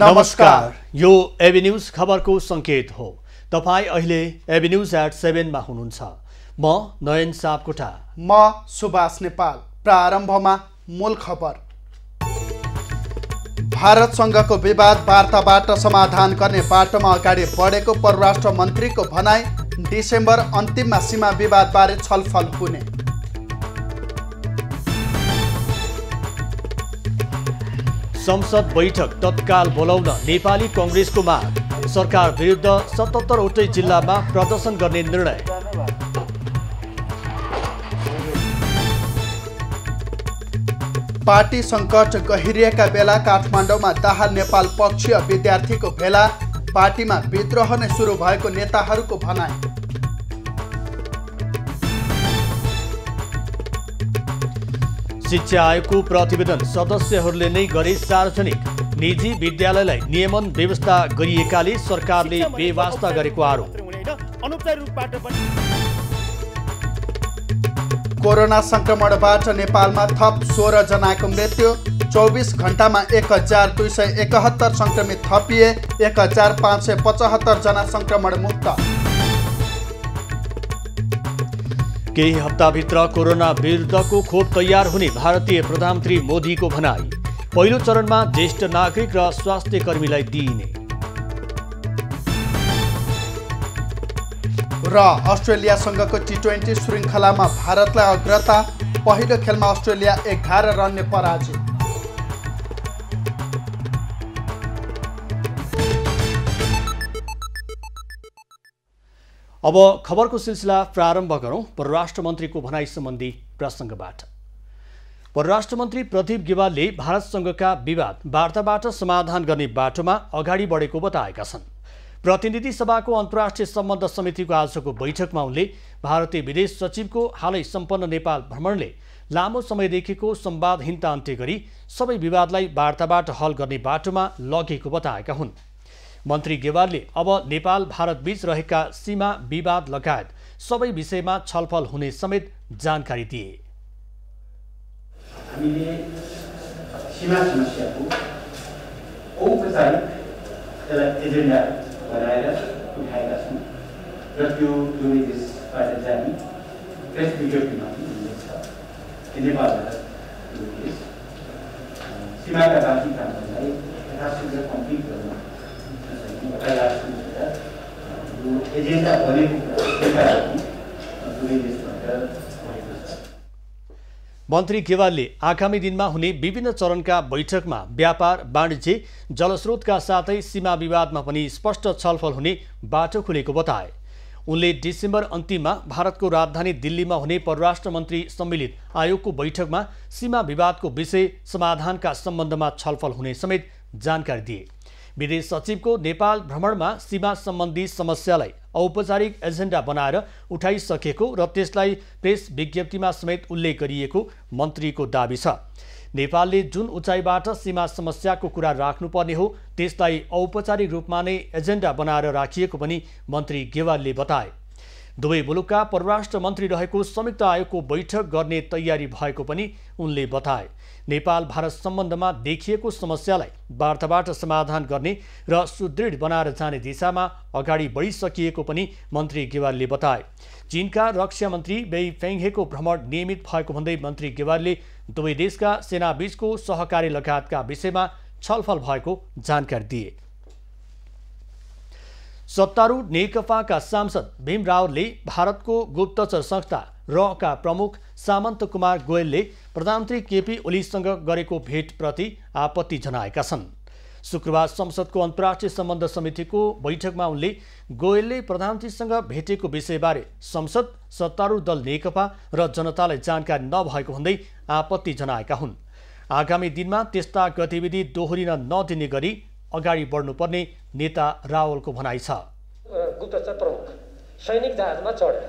नमस्कार यो एभिन्युज खबरको सङ्केत हो तपाईँ अहिले एभिन्युज एट सेभेनमा हुनुहुन्छ म नयन सापकोटा म सुभाष नेपाल प्रारम्भमा मूल खबर भारतसँगको विवाद वार्ताबाट समाधान गर्ने बाटोमा अगाडि बढेको परराष्ट्र मन्त्रीको भनाई डिसेम्बर अन्तिममा सीमा विवादबारे छलफल हुने संसद बैठक तत्काल बोलाउन नेपाली कङ्ग्रेसको माग सरकार विरुद्ध सतहत्तरवटै जिल्लामा प्रदर्शन गर्ने निर्णय पार्टी सङ्कट गहिरिएका बेला काठमाडौँमा दाहाल नेपाल पक्षीय विद्यार्थीको भेला पार्टीमा विद्रोह नै सुरु भएको नेताहरूको भनाइ शिक्षा आयोगको प्रतिवेदन सदस्यहरूले नै गरे सार्वजनिक निजी विद्यालयलाई नियमन व्यवस्था गरिएकाले सरकारले बेवास्ता गरेको आरोप कोरोना संक्रमणबाट नेपालमा थप सोह्र जनाको मृत्यु चौबिस घण्टामा एक हजार दुई सय एकहत्तर सङ्क्रमित थपिए एक हजार पाँच सय पचहत्तर जना संक्रमण मुक्त केही हप्ताभित्र कोरोना विरुद्धको खोप तयार हुने भारतीय प्रधानमन्त्री मोदीको भनाई पहिलो चरणमा ज्येष्ठ नागरिक र स्वास्थ्य कर्मीलाई दिइने र अस्ट्रेलियासँगको टी ट्वेन्टी श्रृङ्खलामा भारतलाई अग्रता पहिलो खेलमा अस्ट्रेलिया एघार रनले पराजित अब खबरको सिलसिला प्रारम्भ गरौँ परराष्ट्र मन्त्रीको भनाइ सम्बन्धी प्रसङ्गबाट परराष्ट्र मन्त्री प्रदीप गेवालले भारतसँगका विवाद वार्ताबाट समाधान गर्ने बाटोमा अगाडि बढेको बताएका छन् प्रतिनिधि सभाको अन्तर्राष्ट्रिय सम्बन्ध समितिको आजको बैठकमा उनले भारतीय विदेश सचिवको हालै सम्पन्न नेपाल भ्रमणले लामो समयदेखिको संवादहीनता अन्त्य गरी सबै विवादलाई वार्ताबाट हल गर्ने बाटोमा लगेको बताएका हुन् मन्त्री गेवालले अब नेपाल भारतबीच रहेका सीमा विवाद लगायत सबै विषयमा छलफल हुने समेत जानकारी दिए सीमा सीमाका बाँकी कामहरूलाई यथाशीघ्र कम्प्लिट मन्त्री केवालले आगामी दिनमा हुने विभिन्न चरणका बैठकमा व्यापार वाणिज्य जलस्रोतका साथै सीमा विवादमा पनि स्पष्ट छलफल हुने बाटो खुलेको बताए उनले डिसेम्बर अन्तिममा भारतको राजधानी दिल्लीमा हुने परराष्ट्र मन्त्री सम्मिलित आयोगको बैठकमा सीमा विवादको विषय समाधानका सम्बन्धमा छलफल हुने समेत जानकारी दिए विदेश सचिवको नेपाल भ्रमणमा सीमा सम्बन्धी समस्यालाई औपचारिक एजेन्डा बनाएर उठाइसकेको र त्यसलाई प्रेस विज्ञप्तिमा समेत उल्लेख गरिएको मन्त्रीको दावी छ नेपालले जुन उचाइबाट सीमा समस्याको कुरा राख्नुपर्ने हो त्यसलाई औपचारिक रूपमा नै एजेन्डा बनाएर राखिएको पनि मन्त्री गेवालले बताए दुवै मुलुकका परराष्ट्र मन्त्री रहेको संयुक्त आयोगको बैठक गर्ने तयारी भएको पनि उनले बताए नेपाल भारत सम्बन्धमा देखिएको समस्यालाई वार्ताबाट समाधान गर्ने र सुदृढ बनाएर जाने दिशामा अगाडि बढिसकिएको पनि मन्त्री गेवालले बताए चीनका रक्षा मन्त्री बेई फेङहेको भ्रमण नियमित भएको भन्दै मन्त्री गेवालले दुवै देशका सेनाबीचको सहकारी लगायतका विषयमा छलफल भएको जानकारी दिए सत्तारूढ नेकपाका सांसद भीम रावतले भारतको गुप्तचर संस्था रका प्रमुख सामन्त कुमार गोयलले प्रधानमन्त्री केपी ओलीसँग गरेको भेटप्रति आपत्ति जनाएका छन् शुक्रबार संसदको अन्तर्राष्ट्रिय सम्बन्ध समितिको बैठकमा उनले गोयलले प्रधानमन्त्रीसँग भेटेको विषयबारे संसद सत्तारूढ दल नेकपा र जनतालाई जानकारी नभएको भन्दै आपत्ति जनाएका हुन् आगामी दिनमा त्यस्ता गतिविधि दोहोरिन नदिने गरी अगाडि बढ्नुपर्ने नेता रावलको भनाइ छ गुप्तचर प्रमुख सैनिक जहाजमा चढेर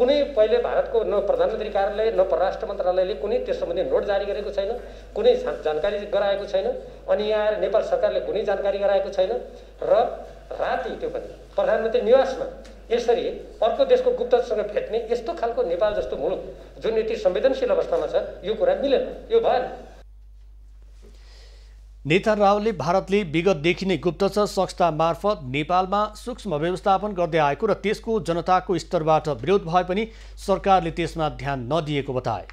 कुनै पहिले भारतको न प्रधानमन्त्री कार्यालय न परराष्ट्र मन्त्रालयले कुनै त्यस सम्बन्धी नोट जारी गरेको छैन कुनै जानकारी गराएको छैन अनि यहाँ नेपाल सरकारले कुनै जानकारी गराएको छैन र राति त्यो पनि प्रधानमन्त्री निवासमा यसरी अर्को देशको गुप्तसँग भेट्ने यस्तो खालको नेपाल जस्तो मुलुक जुन यति संवेदनशील अवस्थामा छ यो कुरा मिलेन यो भएन नेता रावलले भारतले विगतदेखि नै गुप्तचर संस्था मार्फत नेपालमा सूक्ष्म व्यवस्थापन गर्दै आएको र त्यसको जनताको स्तरबाट विरोध भए पनि सरकारले त्यसमा ध्यान नदिएको बताए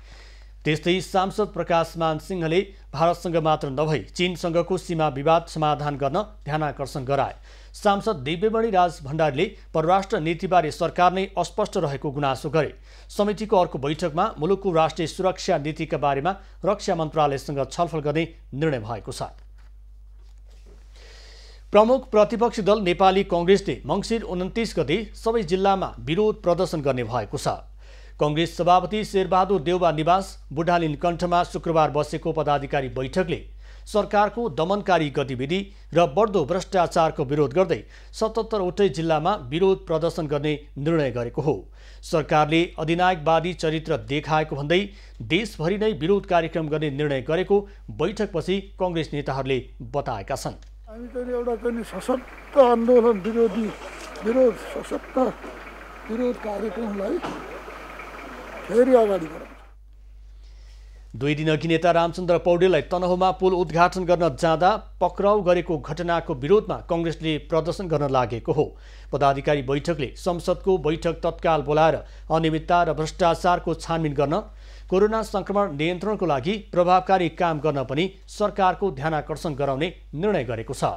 त्यस्तै सांसद प्रकाश मान सिंहले भारतसँग मात्र नभई चिनसँगको सीमा विवाद समाधान गर्न ध्यानाकर्षण गराए सांसद दिव्यमणि राज भण्डारीले परराष्ट्र नीतिबारे सरकार नै अस्पष्ट रहेको गुनासो गरे समितिको अर्को बैठकमा मुलुकको राष्ट्रिय सुरक्षा नीतिका बारेमा रक्षा मन्त्रालयसँग छलफल गर्ने निर्णय भएको छ प्रमुख प्रतिपक्षी दल नेपाली कङ्ग्रेसले मङ्सिर उन्तिस गते सबै जिल्लामा विरोध प्रदर्शन गर्ने भएको छ कङ्ग्रेस सभापति शेरबहादुर देउवा निवास बुढालिन कण्ठमा शुक्रबार बसेको पदाधिकारी बैठकले सरकारको दमनकारी गतिविधि र बढ्दो भ्रष्टाचारको विरोध गर्दै सतहत्तरवटै जिल्लामा विरोध प्रदर्शन गर्ने निर्णय गरेको हो सरकारले अधिनायकवादी चरित्र देखाएको भन्दै देशभरि नै विरोध कार्यक्रम गर्ने निर्णय गरेको बैठकपछि कङ्ग्रेस नेताहरूले बताएका छन् हामी चाहिँ एउटा चाहिँ सशक्त विरोधी विरोध सशक्त विरोध कार्यक्रमलाई फेरि अगाडि बढाउँछ दुई दिन अघि नेता रामचन्द्र पौडेललाई तनहुमा पुल उद्घाटन गर्न जाँदा पक्राउ गरेको घटनाको विरोधमा कङ्ग्रेसले प्रदर्शन गर्न लागेको हो पदाधिकारी बैठकले संसदको बैठक तत्काल बोलाएर अनियमितता र भ्रष्टाचारको छानबिन गर्न कोरोना सङ्क्रमण नियन्त्रणको लागि प्रभावकारी काम गर्न पनि सरकारको ध्यानकर्षण गराउने निर्णय गरेको छ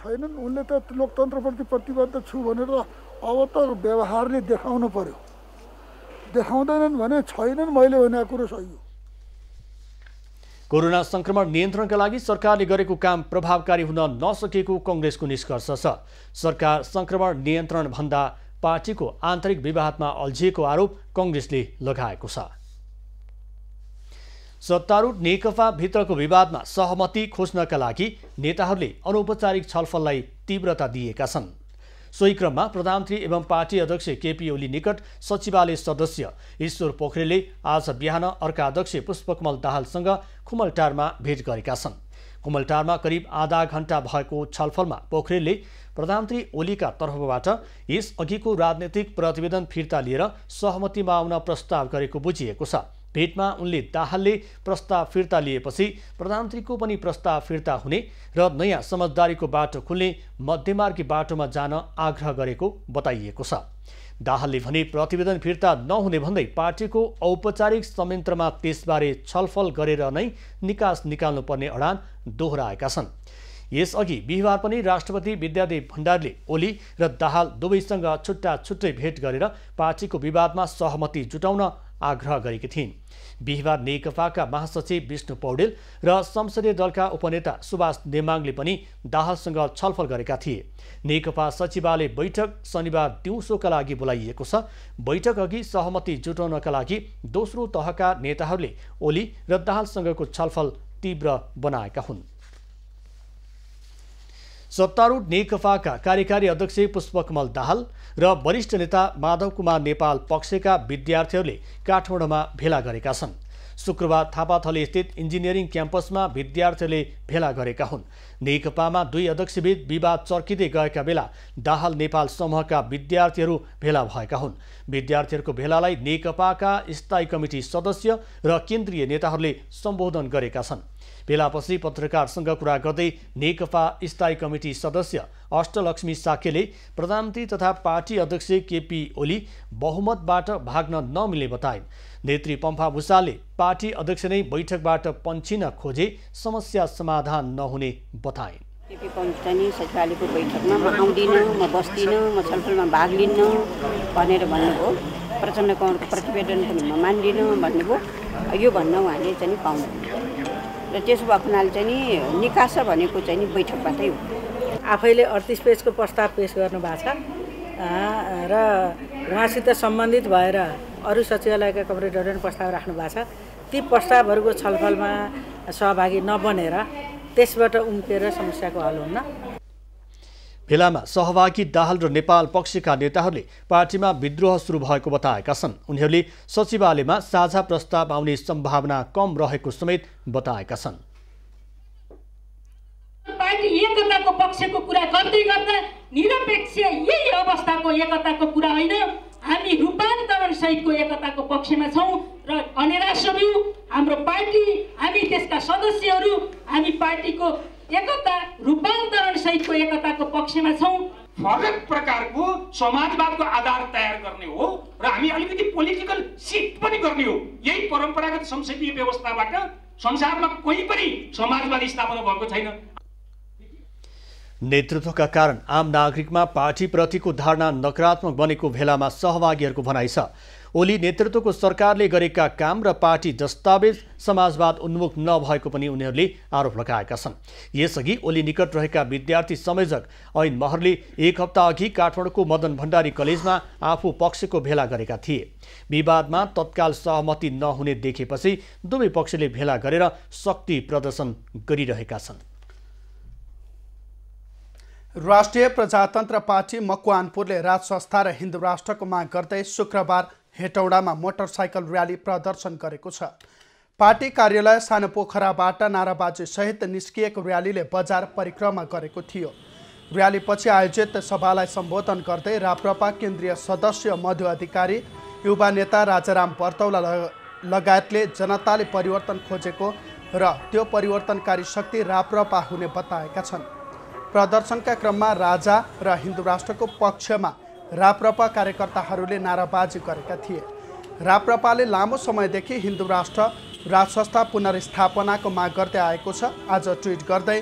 छैनन् उनले त लोकतन्त्रप्रति प्रतिबद्ध छु भनेर अब त व्यवहारले देखाउनु पर्यो देखाउँदैनन् भने छैनन् मैले भनेको कुरो सही हो कोरोना संक्रमण नियन्त्रणका लागि सरकारले गरेको काम प्रभावकारी हुन नसकेको कङ्ग्रेसको निष्कर्ष छ सरकार सङ्क्रमण नियन्त्रणभन्दा पार्टीको आन्तरिक विवादमा अल्झिएको आरोप कङ्ग्रेसले लगाएको छ सत्तारूढ नेकपाभित्रको विवादमा सहमति खोज्नका लागि नेताहरूले अनौपचारिक छलफललाई तीव्रता दिएका छन् सोही क्रममा प्रधानमन्त्री एवं पार्टी अध्यक्ष केपी ओली निकट सचिवालय सदस्य ईश्वर पोखरेलले आज बिहान अर्का अध्यक्ष पुष्पकमल दाहालसँग खुमलटारमा भेट गरेका छन् कुमलटारमा करिब आधा घण्टा भएको छलफलमा पोखरेलले प्रधानमन्त्री ओलीका तर्फबाट यस अघिको राजनैतिक प्रतिवेदन फिर्ता लिएर सहमतिमा आउन प्रस्ताव गरेको बुझिएको छ भेटमा उनले दाहालले प्रस्ताव फिर्ता लिएपछि प्रधानमन्त्रीको पनि प्रस्ताव फिर्ता हुने र नयाँ समझदारीको बाटो खुल्ने मध्यमार्गी बाटोमा जान आग्रह गरेको बताइएको छ दाहालले भने प्रतिवेदन फिर्ता नहुने भन्दै पार्टीको औपचारिक संयन्त्रमा त्यसबारे छलफल गरेर नै निकास निकाल्नुपर्ने अडान दोहोऱ्याएका छन् यसअघि बिहिबार पनि राष्ट्रपति विद्यादेव भण्डारले ओली र दाहाल दुवैसँग छुट्टा छुट्टै भेट गरेर पार्टीको विवादमा सहमति जुटाउन आग्रह गरेकी थिइन् बिहिबार नेकपाका महासचिव विष्णु पौडेल र संसदीय दलका उपनेता सुभाष नेमाङले पनि दाहालसँग छलफल गरेका थिए नेकपा सचिवालय बैठक शनिबार दिउँसोका लागि बोलाइएको छ बैठक अघि सहमति जुटाउनका लागि दोस्रो तहका नेताहरूले ओली र दाहालसँगको छलफल तीव्र बनाएका हुन् सत्तारूढ नेकपाका कार्यकारी अध्यक्ष पुष्पकमल दाहाल र वरिष्ठ नेता माधव कुमार नेपाल पक्षका विद्यार्थीहरूले काठमाडौँमा भेला गरेका छन् शुक्रबार थापाथली स्थित इन्जिनियरिङ क्याम्पसमा विद्यार्थीहरूले भेला गरेका हुन् नेकपामा दुई अध्यक्षबीच विवाद चर्किँदै गएका बेला दाहाल नेपाल समूहका विद्यार्थीहरू भेला भएका हुन् विद्यार्थीहरूको भेलालाई नेकपाका स्थायी कमिटी सदस्य र केन्द्रीय नेताहरूले सम्बोधन गरेका छन् भेलापछि पत्रकारसँग कुरा गर्दै नेकपा स्थायी कमिटी सदस्य अष्टलक्ष्मी साकेले प्रधानमन्त्री तथा पार्टी अध्यक्ष केपी ओली बहुमतबाट भाग्न नमिल्ने बताइन् नेत्री पम्फा भुषालले पार्टी अध्यक्ष नै बैठकबाट पन्छिन खोजे समस्या समाधान नहुने बताइन् केपी नि सचिवालयको बैठकमा म आउँदिनँ म बस्दिनँ म छलफलमा भाग लिन्न भनेर भन्नुभयो प्रचण्ड कौरको प्रतिवेदन पनि म मान्दिनँ भन्नुभयो यो भन्न उहाँले चाहिँ पाउनु र त्यसो भएको हुनाले चाहिँ नि निकास भनेको चाहिँ नि बैठकबाटै हो आफैले अडतिस पेजको प्रस्ताव पेस गर्नु भएको छ र उहाँसित सम्बन्धित भएर अरू सचिवालयका कमरेडहरूले प्रस्ताव राख्नु भएको छ ती प्रस्तावहरूको छलफलमा सहभागी नबनेर त्यसबाट उम्केर समस्याको हल हुन्न भेलामा सहभागी दाहाल र नेपाल पक्षका नेताहरूले पार्टीमा विद्रोह सुरु भएको बताएका छन् उनीहरूले सचिवालयमा साझा प्रस्ताव आउने सम्भावना कम रहेको समेत बताएका छन् पार्टी एकताको पक्षको कुरा गर्दै गर्दा निरपेक्ष यही अवस्थाको एकताको कुरा होइन हामी रूपान्तरण सहितको एकताको पक्षमा छौँ र अनेराश्यौँ हाम्रो पार्टी हामी त्यसका सदस्यहरू हामी पार्टीको एकता रूपान्तरण सहितको एकताको पक्षमा छौँ फरक प्रकारको समाजवादको आधार तयार गर्ने हो र हामी अलिकति पोलिटिकल सिट पनि गर्ने हो यही परम्परागत संसदीय व्यवस्थाबाट संसारमा कोही पनि समाजवाद स्थापना भएको छैन नेतृत्वका कारण आम नागरिकमा पार्टीप्रतिको धारणा नकारात्मक बनेको भेलामा सहभागीहरूको भनाइ छ ओली नेतृत्वको सरकारले गरेका काम र पार्टी दस्तावेज समाजवाद उन्मुख नभएको पनि उनीहरूले आरोप लगाएका छन् यसअघि ओली निकट रहेका विद्यार्थी संयोजक ऐन महरले एक हप्ता अघि काठमाडौँको मदन भण्डारी कलेजमा आफू पक्षको भेला गरेका थिए विवादमा तत्काल सहमति नहुने देखेपछि दुवै पक्षले भेला गरेर शक्ति प्रदर्शन गरिरहेका छन् राष्ट्रिय प्रजातन्त्र पार्टी मकवानपुरले राज संस्था र हिन्दू राष्ट्रको माग गर्दै शुक्रबार हेटौडामा मोटरसाइकल र्याली प्रदर्शन गरेको छ पार्टी कार्यालय सानो पोखराबाट नाराबाजीसहित निस्किएको र्यालीले बजार परिक्रमा गरेको थियो र्यालीपछि आयोजित सभालाई सम्बोधन गर्दै राप्रपा केन्द्रीय सदस्य मधु अधिकारी युवा नेता राजाराम बर्तौला लगायतले जनताले परिवर्तन खोजेको र त्यो परिवर्तनकारी शक्ति राप्रपा हुने बताएका छन् प्रदर्शनका क्रममा राजा र हिन्दू राष्ट्रको पक्षमा राप्रपा कार्यकर्ताहरूले नाराबाजी गरेका थिए राप्रपाले लामो समयदेखि हिन्दू राष्ट्र राजसंस्था पुनर्स्थापनाको माग गर्दै आएको छ आज ट्विट गर्दै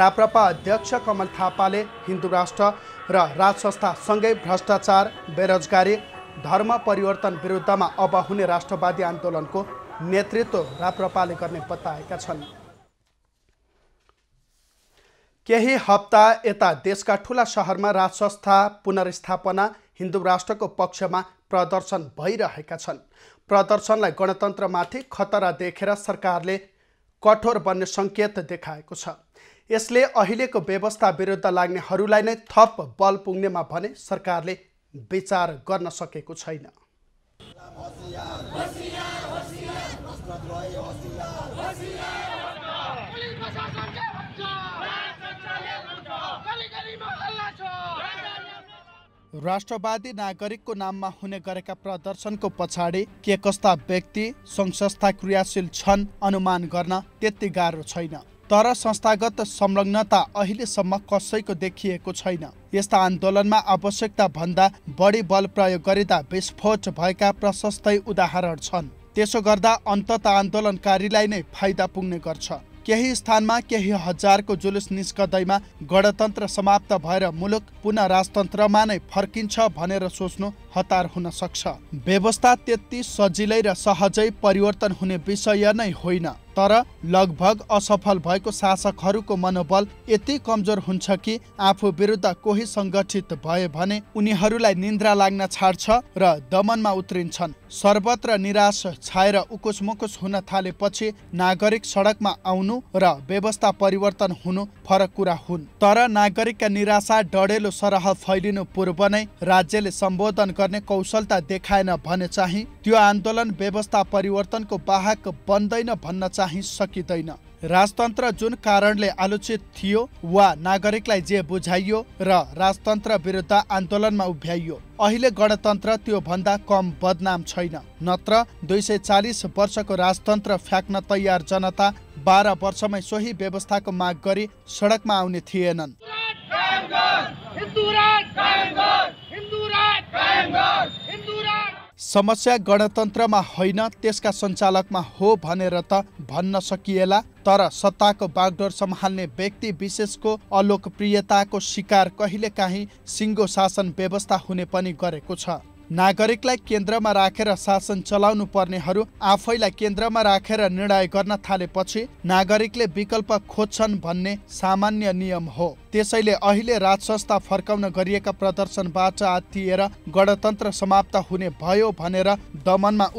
राप्रपा अध्यक्ष कमल थापाले हिन्दू राष्ट्र र रा राज भ्रष्टाचार बेरोजगारी धर्म परिवर्तन विरुद्धमा अब हुने राष्ट्रवादी आन्दोलनको नेतृत्व राप्रपाले गर्ने बताएका छन् केही हप्ता यता देशका ठुला सहरमा राज पुनर्स्थापना हिन्दू राष्ट्रको पक्षमा प्रदर्शन भइरहेका छन् प्रदर्शनलाई गणतन्त्रमाथि खतरा देखेर सरकारले कठोर बन्ने सङ्केत देखाएको छ यसले अहिलेको व्यवस्था विरुद्ध लाग्नेहरूलाई नै थप बल पुग्नेमा भने सरकारले विचार गर्न सकेको छैन राष्ट्रवादी नागरिकको नाममा हुने गरेका प्रदर्शनको पछाडि के कस्ता व्यक्ति सङ्घ संस्था क्रियाशील छन् अनुमान गर्न त्यति गाह्रो छैन तर संस्थागत संलग्नता अहिलेसम्म कसैको देखिएको छैन यस्ता आन्दोलनमा आवश्यकता भन्दा बढी बल प्रयोग गरिँदा विस्फोट भएका प्रशस्तै उदाहरण छन् त्यसो गर्दा अन्तत आन्दोलनकारीलाई नै फाइदा पुग्ने गर्छ केही स्थानमा केही हजारको जुलुस निस्कदैमा गणतन्त्र समाप्त भएर मुलुक पुनः राजतन्त्रमा नै फर्किन्छ भनेर सोच्नु हतार हुन सक्छ व्यवस्था त्यति सजिलै र सहजै परिवर्तन हुने विषय नै होइन तर लगभग असफल भएको शासकहरूको मनोबल यति कमजोर हुन्छ कि आफू विरुद्ध कोही सङ्गठित भए भने उनीहरूलाई निन्द्रा लाग्न छाड्छ र दमनमा उत्रिन्छन् सर्वत्र निराश छाएर उकुस मुकुस हुन थालेपछि नागरिक सडकमा आउनु र व्यवस्था परिवर्तन हुनु फरक कुरा हुन् तर नागरिकका निराशा डढेलो सरह फैलिनु पूर्व नै राज्यले सम्बोधन गर्ने कौशलता देखाएन भने चाहिँ त्यो आन्दोलन व्यवस्था परिवर्तनको वाहक बन्दैन भन्न चाहिँ चाहिँ सकिँदैन राजतन्त्र जुन कारणले आलोचित थियो वा नागरिकलाई जे बुझाइयो र राजतन्त्र विरुद्ध आन्दोलनमा उभ्याइयो अहिले गणतन्त्र त्योभन्दा कम बदनाम छैन नत्र दुई सय चालिस वर्षको राजतन्त्र फ्याँक्न तयार जनता बाह्र वर्षमै सोही व्यवस्थाको माग गरी सडकमा आउने थिएनन् हिन्दू राज समस्या गणतन्त्रमा होइन त्यसका सञ्चालकमा हो भनेर त भन्न सकिएला तर सत्ताको बागडोर सम्हाल्ने व्यक्ति विशेषको अलोकप्रियताको शिकार कहिलेकाहीँ सिङ्गो शासन व्यवस्था हुने पनि गरेको छ नागरिकलाई केन्द्रमा राखेर शासन चलाउनु पर्नेहरू आफैलाई केन्द्रमा राखेर निर्णय गर्न थालेपछि नागरिकले विकल्प खोज्छन् भन्ने सामान्य नियम हो त्यसैले अहिले राज संस्था फर्काउन गरिएका प्रदर्शनबाट आत्तिएर गणतन्त्र समाप्त हुने भयो भनेर दमनमा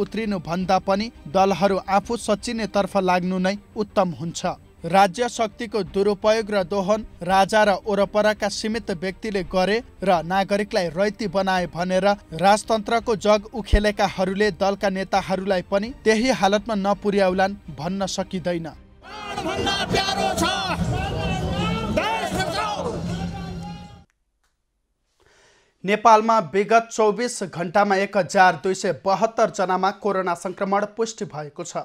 भन्दा पनि दलहरू आफू सचिनेतर्फ लाग्नु नै उत्तम हुन्छ राज्य शक्तिको दुरुपयोग र दोहन राजा र ओरपरका सीमित व्यक्तिले गरे र नागरिकलाई रैती बनाए भनेर राजतन्त्रको जग उखेलेकाहरूले दलका नेताहरूलाई पनि त्यही हालतमा नपुर्याउलान् भन्न सकिँदैन नेपालमा विगत चौबिस घण्टामा एक हजार दुई सय बहत्तरजनामा कोरोना सङ्क्रमण पुष्टि भएको छ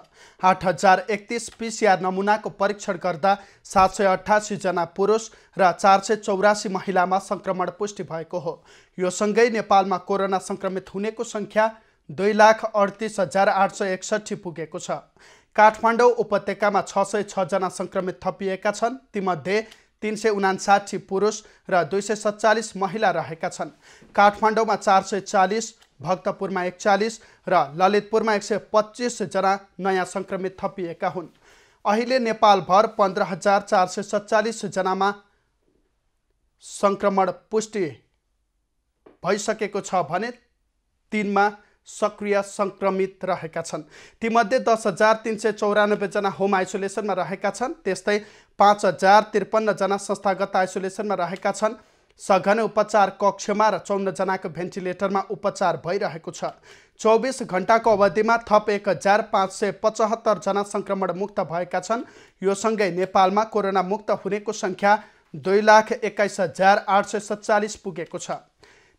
आठ हजार एकतिस पिसिआर नमुनाको परीक्षण गर्दा सात सय अठासीजना पुरुष र चार सय चौरासी महिलामा सङ्क्रमण पुष्टि भएको हो यो सँगै नेपालमा कोरोना सङ्क्रमित हुनेको सङ्ख्या दुई लाख अडतिस हजार आठ सय एकसट्ठी पुगेको छ काठमाडौँ उपत्यकामा छ सय छजना सङ्क्रमित थपिएका छन् तीमध्ये तिन सय उनासाठी पुरुष र दुई सय सत्तालिस महिला रहेका छन् काठमाडौँमा चार सय चालिस भक्तपुरमा एकचालिस र ललितपुरमा एक सय पच्चिसजना नयाँ सङ्क्रमित थपिएका हुन् अहिले नेपालभर पन्ध्र हजार चार सय सत्तालिसजनामा सङ्क्रमण पुष्टि भइसकेको छ भने तिनमा सक्रिय सङ्क्रमित रहेका छन् तीमध्ये दस हजार तिन सय चौरानब्बेजना होम आइसोलेसनमा रहेका छन् त्यस्तै पाँच हजार त्रिपन्नजना संस्थागत आइसोलेसनमा रहेका छन् सघन उपचार कक्षमा र चौन्नजनाको भेन्टिलेटरमा उपचार भइरहेको छ चौबिस घन्टाको अवधिमा थप एक हजार पाँच सय पचहत्तरजना सङ्क्रमण मुक्त भएका छन् यो सँगै नेपालमा कोरोना मुक्त हुनेको सङ्ख्या दुई लाख एक्काइस हजार आठ सय सत्तालिस पुगेको छ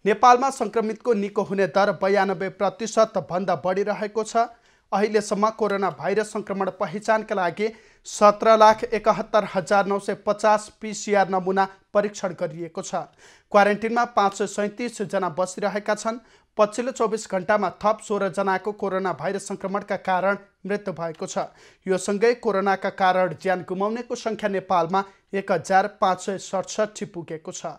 नेपालमा सङ्क्रमितको निको हुने दर बयानब्बे प्रतिशतभन्दा बढिरहेको छ अहिलेसम्म कोरोना भाइरस सङ्क्रमण पहिचानका लागि सत्र लाख एकहत्तर हजार नौ सय पचास पिसिआर नमुना परीक्षण गरिएको छ क्वारेन्टिनमा पाँच सय सैँतिसजना बसिरहेका छन् पछिल्लो चौबिस घन्टामा थप सोह्रजनाको कोरोना भाइरस सङ्क्रमणका कारण मृत्यु भएको छ यो सँगै कोरोनाका कारण ज्यान गुमाउनेको सङ्ख्या नेपालमा एक हजार पाँच सय सडसठी पुगेको छ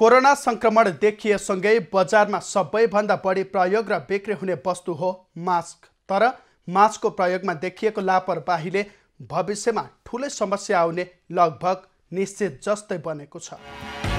कोरोना सङ्क्रमण देखिएसँगै बजारमा सबैभन्दा बढी प्रयोग र बिक्री हुने वस्तु हो मास्क तर मास्कको प्रयोगमा देखिएको लापरवाहीले भविष्यमा ठुलै समस्या आउने लगभग निश्चित जस्तै बनेको छ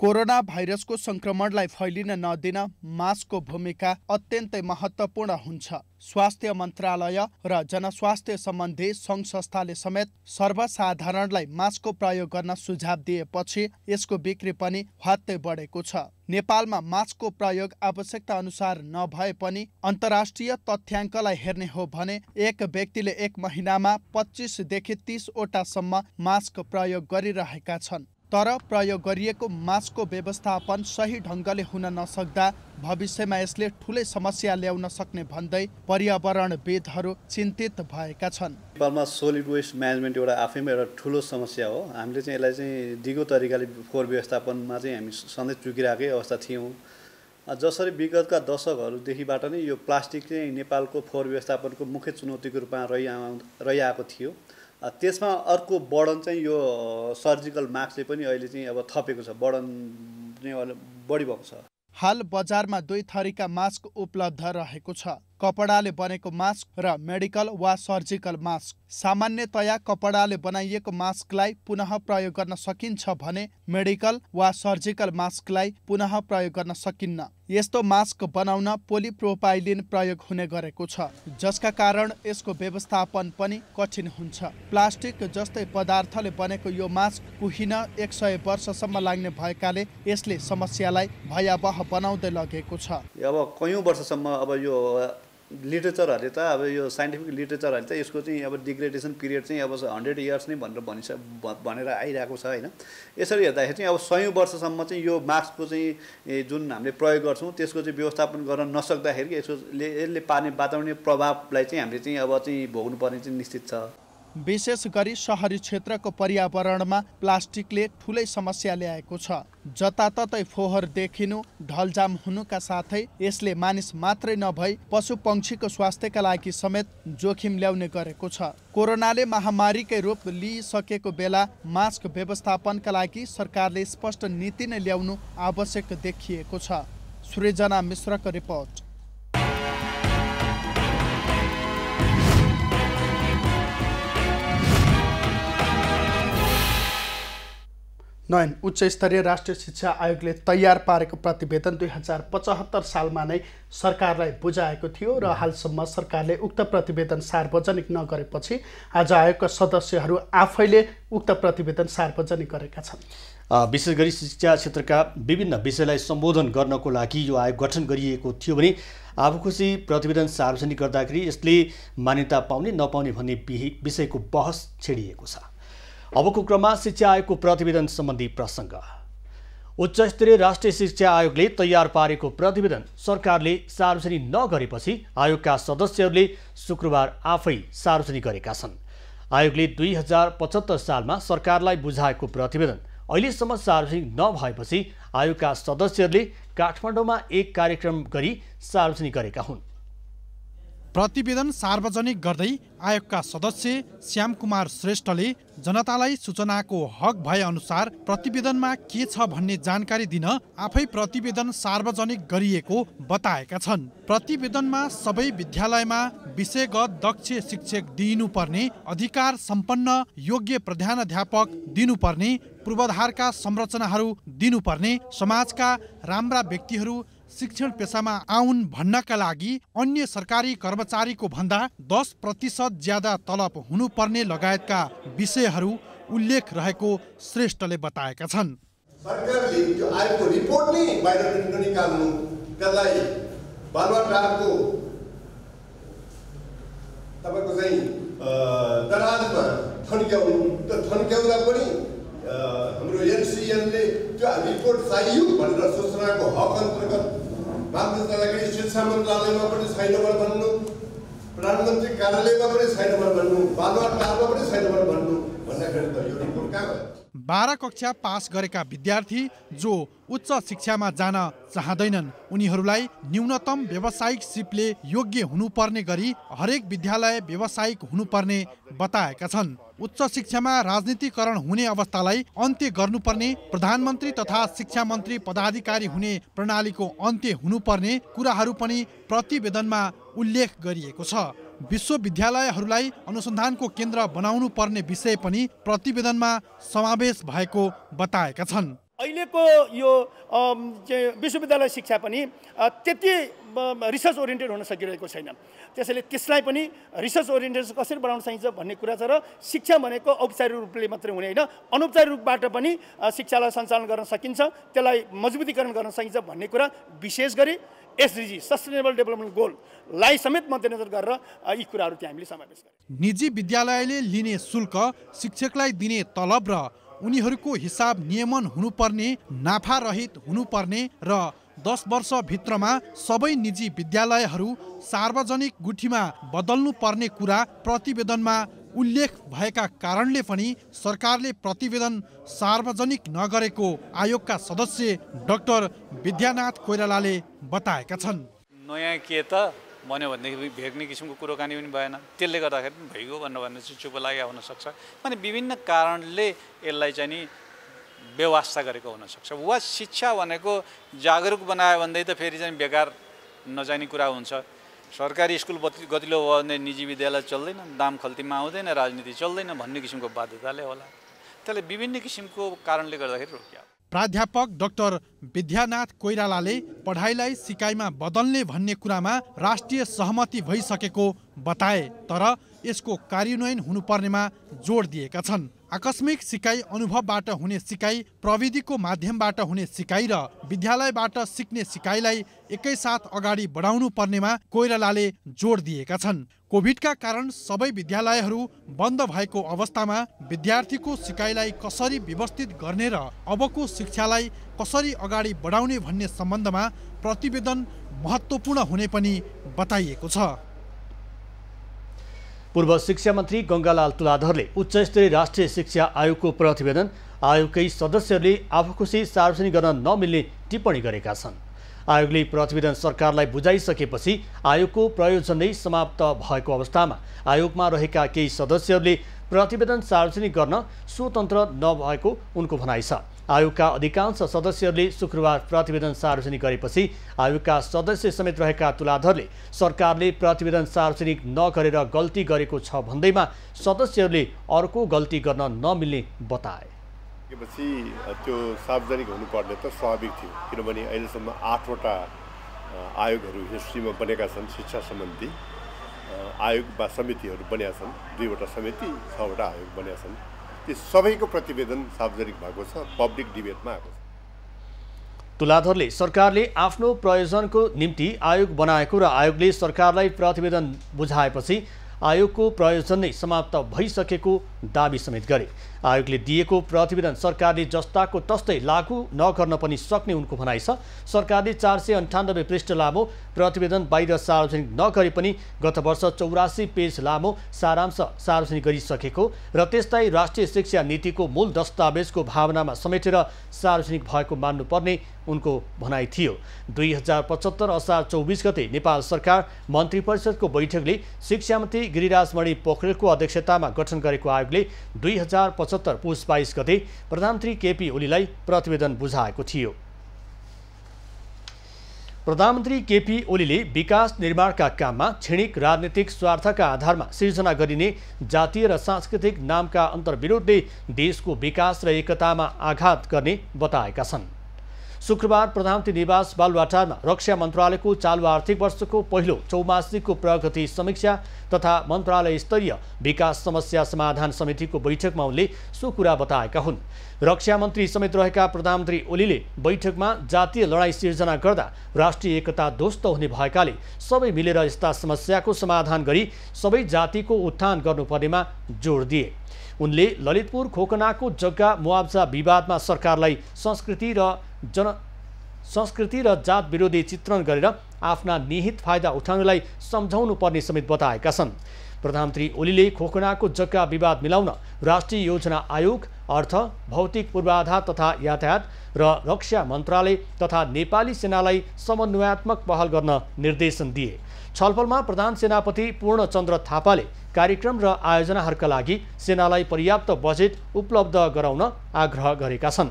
कोरोना भाइरसको सङ्क्रमणलाई फैलिन नदिन मास्कको भूमिका अत्यन्तै महत्त्वपूर्ण हुन्छ स्वास्थ्य मन्त्रालय र जनस्वास्थ्य सम्बन्धी सङ्घ संस्थाले समेत सर्वसाधारणलाई मास्कको प्रयोग गर्न सुझाव दिएपछि यसको बिक्री पनि ह्वात्तै बढेको छ नेपालमा मास्कको प्रयोग आवश्यकता अनुसार नभए पनि अन्तर्राष्ट्रिय तथ्याङ्कलाई हेर्ने हो भने एक व्यक्तिले एक महिनामा पच्चिसदेखि तिसवटासम्म मास्क प्रयोग गरिरहेका छन् तर प्रयोग गरिएको मास्कको व्यवस्थापन सही ढङ्गले हुन नसक्दा भविष्यमा यसले ठुलै समस्या ल्याउन सक्ने भन्दै पर्यावरणविदहरू चिन्तित भएका छन् नेपालमा सोलिड वेस्ट म्यानेजमेन्ट एउटा आफैमा एउटा ठुलो समस्या हो हामीले चाहिँ यसलाई चाहिँ दिगो तरिकाले फोहोर व्यवस्थापनमा चाहिँ हामी सधैँ चुकिरहेकै अवस्था थियौँ जसरी विगतका दशकहरूदेखिबाट नै यो प्लास्टिक चाहिँ नेपालको फोहोर व्यवस्थापनको मुख्य चुनौतीको रूपमा रहि रहिआएको थियो त्यसमा अर्को वर्णन चाहिँ यो सर्जिकल मास्कले पनि अहिले चाहिँ अब थपेको छ वर्णन चाहिँ बढी भएको छ हाल बजारमा दुई थरीका मास्क उपलब्ध रहेको छ कपडाले बनेको मास्क र मेडिकल वा सर्जिकल मास्क सामान्यतया कपडाले बनाइएको मास्कलाई पुनः प्रयोग गर्न सकिन्छ भने मेडिकल वा सर्जिकल मास्कलाई पुनः प्रयोग गर्न सकिन्न यस्तो मास्क बनाउन पोलिप्रोपाइलिन प्रयोग हुने गरेको छ जसका कारण यसको व्यवस्थापन पनि कठिन हुन्छ प्लास्टिक जस्तै पदार्थले बनेको यो मास्क कुहिन एक सय वर्षसम्म लाग्ने भएकाले यसले समस्यालाई भयावह बनाउँदै लगेको छ अब कयौँ वर्षसम्म अब यो लिट्रेचरहरूले त अब यो साइन्टिफिक लिट्रेचरहरूले त यसको चाहिँ अब डिग्रेडेसन पिरियड चाहिँ अब हन्ड्रेड इयर्स नै भनेर भनिस भनेर आइरहेको छ होइन यसरी हेर्दाखेरि चाहिँ अब सयौँ वर्षसम्म चाहिँ यो मार्क्सको चाहिँ जुन हामीले प्रयोग गर्छौँ त्यसको चाहिँ व्यवस्थापन गर्न नसक्दाखेरि यसको यसले पार्ने वातावरणीय प्रभावलाई चाहिँ हामीले चाहिँ अब चाहिँ भोग्नुपर्ने चाहिँ निश्चित छ विशेष गरी सहरी क्षेत्रको पर्यावरणमा प्लास्टिकले ठुलै समस्या ल्याएको छ जताततै फोहर देखिनु ढलजाम हुनुका साथै यसले मानिस मात्रै नभई पशु पंक्षीको स्वास्थ्यका लागि समेत जोखिम ल्याउने गरेको छ कोरोनाले महामारीकै रूप लिइसकेको बेला मास्क व्यवस्थापनका लागि सरकारले स्पष्ट नीति नै ल्याउनु आवश्यक देखिएको छ सृजना मिश्रको रिपोर्ट नयन उच्च स्तरीय राष्ट्रिय शिक्षा आयोगले तयार पारेको प्रतिवेदन दुई हजार पचहत्तर सालमा नै सरकारलाई बुझाएको थियो र हालसम्म सरकारले उक्त प्रतिवेदन सार्वजनिक नगरेपछि आज आयोगका सदस्यहरू आफैले उक्त प्रतिवेदन सार्वजनिक गरेका छन् विशेष गरी शिक्षा क्षेत्रका विभिन्न विषयलाई सम्बोधन गर्नको लागि यो आयोग गठन गरिएको थियो भने आफूखुसी प्रतिवेदन सार्वजनिक गर्दाखेरि यसले मान्यता पाउने नपाउने भन्ने विषयको बहस छेडिएको छ अबको क्रममा शिक्षा आयोगको प्रतिवेदन सम्बन्धी प्रसङ्ग उच्च स्तरीय राष्ट्रिय शिक्षा आयोगले तयार पारेको प्रतिवेदन सरकारले सार्वजनिक नगरेपछि आयोगका सदस्यहरूले शुक्रबार आफै सार्वजनिक गरेका छन् आयोगले दुई हजार पचहत्तर सालमा सरकारलाई बुझाएको प्रतिवेदन अहिलेसम्म सार्वजनिक नभएपछि आयोगका सदस्यहरूले काठमाडौँमा एक कार्यक्रम गरी सार्वजनिक गरेका हुन् प्रतिवेदन सार्वजनिक गर्दै आयोगका सदस्य श्याम कुमार श्रेष्ठले जनतालाई सूचनाको हक भए अनुसार प्रतिवेदनमा के छ भन्ने जानकारी दिन आफै प्रतिवेदन सार्वजनिक गरिएको बताएका छन् प्रतिवेदनमा सबै विद्यालयमा विषयगत दक्ष शिक्षक दिइनुपर्ने अधिकार सम्पन्न योग्य प्रधानाध्यापक दिनुपर्ने पूर्वाधारका संरचनाहरू दिनुपर्ने समाजका राम्रा व्यक्तिहरू शिक्षण पेसामा आउन् भन्नका लागि अन्य सरकारी कर्मचारीको भन्दा दस प्रतिशत ज्यादा तलब हुनुपर्ने लगायतका विषयहरू उल्लेख रहेको श्रेष्ठले बताएका छन् सरकारले त्यो आएको रिपोर्ट नै बाहिर ननिकाल्नु त्यसलाई बालुवाटारको तपाईँको चाहिँ दराजमा थन्क्याउनु त थन्क्याउँदा पनि हाम्रो एनसिएनले त्यो रिपोर्ट चाहियो भनेर सूचनाको हक अन्तर्गत मान्यता अगाडि शिक्षा मन्त्रालयमा पनि छैन नम्बर भन्नु प्रधानमन्त्री कार्यालयमा पनि छैन नम्बर भन्नु बालुवाटारमा पनि छैन नम्बर भन्नु भन्दाखेरि त यो रिपोर्ट कहाँ भयो बाह्र कक्षा पास गरेका विद्यार्थी जो उच्च शिक्षामा जान चाहँदैनन् उनीहरूलाई न्यूनतम व्यावसायिक सिपले योग्य हुनुपर्ने गरी हरेक विद्यालय व्यावसायिक हुनुपर्ने बताएका छन् उच्च शिक्षामा राजनीतिकरण हुने अवस्थालाई अन्त्य गर्नुपर्ने प्रधानमन्त्री तथा शिक्षा मन्त्री पदाधिकारी हुने प्रणालीको अन्त्य हुनुपर्ने कुराहरू पनि प्रतिवेदनमा उल्लेख गरिएको छ विश्वविद्यालयहरूलाई अनुसन्धानको केन्द्र बनाउनु पर्ने विषय पनि प्रतिवेदनमा समावेश भएको बताएका छन् अहिलेको यो विश्वविद्यालय शिक्षा पनि त्यति रिसर्च ओरिएन्टेड हुन सकिरहेको छैन त्यसैले त्यसलाई पनि रिसर्च ओरिएन्टेड कसरी बनाउन सकिन्छ भन्ने कुरा छ र शिक्षा भनेको औपचारिक रूपले मात्रै हुने होइन अनौपचारिक रूपबाट पनि शिक्षालाई सञ्चालन गर्न सकिन्छ त्यसलाई मजबुतीकरण गर्न सकिन्छ भन्ने कुरा विशेष गरी एसडिजी सस्टेनेबल डेभलपमेन्ट गोललाई समेत मध्यनजर गरेर यी कुराहरू चाहिँ हामीले समावेश गर्यौँ निजी विद्यालयले लिने शुल्क शिक्षकलाई दिने तलब र उनीहरूको हिसाब नियमन हुनुपर्ने नाफा रहित हुनुपर्ने र दस वर्षभित्रमा सबै निजी विद्यालयहरू सार्वजनिक गुठीमा बदल्नु पर्ने कुरा प्रतिवेदनमा उल्लेख भएका कारणले पनि सरकारले प्रतिवेदन सार्वजनिक नगरेको आयोगका सदस्य डाक्टर विद्यानाथ कोइरालाले बताएका छन् नयाँ के त भन्यो भनेदेखि भेग्ने किसिमको कुरोकानी पनि भएन त्यसले गर्दाखेरि पनि भइगयो भन्नु भने चाहिँ चुप लागि हुनसक्छ अनि विभिन्न कारणले यसलाई चाहिँ नि व्यवस्था गरेको हुनसक्छ वा शिक्षा भनेको जागरुक बनायो भन्दै त फेरि चाहिँ बेकार नजाने कुरा हुन्छ सरकारी स्कुल गतिलो भयो भने निजी विद्यालय चल्दैन दाम खल्तीमा आउँदैन राजनीति चल्दैन भन्ने किसिमको बाध्यताले होला त्यसले विभिन्न किसिमको कारणले गर्दाखेरि रोकियो प्राध्यापक डाक्टर विद्यानाथ कोइरालाले पढाइलाई सिकाइमा बदल्ने भन्ने कुरामा राष्ट्रिय सहमति भइसकेको बताए तर यसको कार्यान्वयन हुनुपर्नेमा जोड दिएका छन् आकस्मिक सिकाइ अनुभवबाट हुने सिकाइ प्रविधिको माध्यमबाट हुने सिकाइ र विद्यालयबाट सिक्ने सिकाइलाई एकैसाथ अगाडि बढाउनु पर्नेमा कोइरालाले जोड दिएका छन् कोभिडका कारण सबै विद्यालयहरू बन्द भएको अवस्थामा विद्यार्थीको सिकाइलाई कसरी व्यवस्थित गर्ने र अबको शिक्षालाई कसरी अगाडि बढाउने भन्ने सम्बन्धमा प्रतिवेदन महत्त्वपूर्ण हुने पनि बताइएको छ पूर्व शिक्षा मन्त्री गङ्गालाल तुलाधरले उच्चस्तरीय राष्ट्रिय शिक्षा आयोगको प्रतिवेदन आयोगकै सदस्यहरूले आफूखुसी सार्वजनिक गर्न नमिल्ने टिप्पणी गरेका छन् आयोगले प्रतिवेदन सरकारलाई बुझाइसकेपछि आयोगको प्रयोजन नै समाप्त भएको अवस्थामा आयोगमा रहेका केही सदस्यहरूले प्रतिवेदन सार्वजनिक गर्न स्वतन्त्र नभएको उनको भनाइ छ आयोगका अधिकांश सदस्यहरूले शुक्रबार प्रतिवेदन सार्वजनिक गरेपछि आयोगका सदस्य समेत रहेका तुलाधरले सरकारले प्रतिवेदन सार्वजनिक नगरेर गल्ती गरेको छ भन्दैमा सदस्यहरूले अर्को गल्ती गर्न नमिल्ने बताए त्यो सार्वजनिक हुनुपर्ने त स्वाभाविक थियो किनभने अहिलेसम्म आठवटा आयोगहरू हिस्ट्रीमा बनेका छन् शिक्षा सम्बन्धी आयोग वा समितिहरू बनेका छन् दुईवटा समिति छवटा आयोग बनेका छन् त्यो सबैको प्रतिवेदन सार्वजनिक भएको छ पब्लिक डिबेटमा आएको छ तुलाधरले सरकारले आफ्नो प्रयोजनको निम्ति आयोग बनाएको र आयोगले सरकारलाई प्रतिवेदन बुझाएपछि आयोगको प्रयोजन नै समाप्त भइसकेको दावी समेत गरे आयोगले दिएको प्रतिवेदन सरकारले जस्ताको तस्तै लागू नगर्न पनि सक्ने उनको भनाइ छ सरकारले चार सय अन्ठानब्बे पृष्ठ लामो प्रतिवेदन बाहिर सार्वजनिक नगरे पनि गत वर्ष चौरासी पेज लामो सारांश सार्वजनिक गरिसकेको र त्यस्तै राष्ट्रिय शिक्षा नीतिको मूल दस्तावेजको भावनामा समेटेर सार्वजनिक भएको मान्नुपर्ने उनको भनाइ थियो दुई हजार पचहत्तर असार चौबिस गते नेपाल सरकार मन्त्री परिषदको बैठकले शिक्षा मन्त्री पोखरेलको अध्यक्षतामा गठन गरेको आयोगले दुई हजार पचहत्तर पुस बाइस गते प्रधानमन्त्री केपी ओलीलाई प्रतिवेदन बुझाएको थियो प्रधानमन्त्री केपी ओलीले विकास निर्माणका काममा क्षणिक राजनीतिक स्वार्थका आधारमा सिर्जना गरिने जातीय र सांस्कृतिक नामका अन्तर्विरोधले देशको विकास र एकतामा आघात गर्ने बताएका छन् शुक्रबार प्रधानमन्त्री निवास बालुवाटारमा रक्षा मन्त्रालयको चालु आर्थिक वर्षको पहिलो चौमासिकको प्रगति समीक्षा तथा मन्त्रालय स्तरीय विकास समस्या समाधान समितिको बैठकमा उनले सो कुरा बताएका हुन् रक्षा मन्त्री समेत रहेका प्रधानमन्त्री ओलीले बैठकमा जातीय लडाइँ सिर्जना गर्दा राष्ट्रिय एकता ध्वस्त हुने भएकाले सबै मिलेर यस्ता समस्याको समाधान गरी सबै जातिको उत्थान गर्नुपर्नेमा जोड दिए उनले ललितपुर खोकनाको जग्गा मुआब्जा विवादमा सरकारलाई संस्कृति र जन संस्कृति र जात विरोधी चित्रण गरेर आफ्ना निहित फाइदा उठाउनलाई सम्झाउनु पर्ने समेत बताएका छन् प्रधानमन्त्री ओलीले खोकनाको जग्गा विवाद मिलाउन राष्ट्रिय योजना आयोग अर्थ भौतिक पूर्वाधार तथा यातायात र रक्षा मन्त्रालय तथा नेपाली सेनालाई समन्वयात्मक पहल गर्न निर्देशन दिए छलफलमा प्रधान सेनापति पूर्णचन्द्र थापाले कार्यक्रम र आयोजनाहरूका लागि सेनालाई पर्याप्त बजेट उपलब्ध गराउन आग्रह गरेका छन्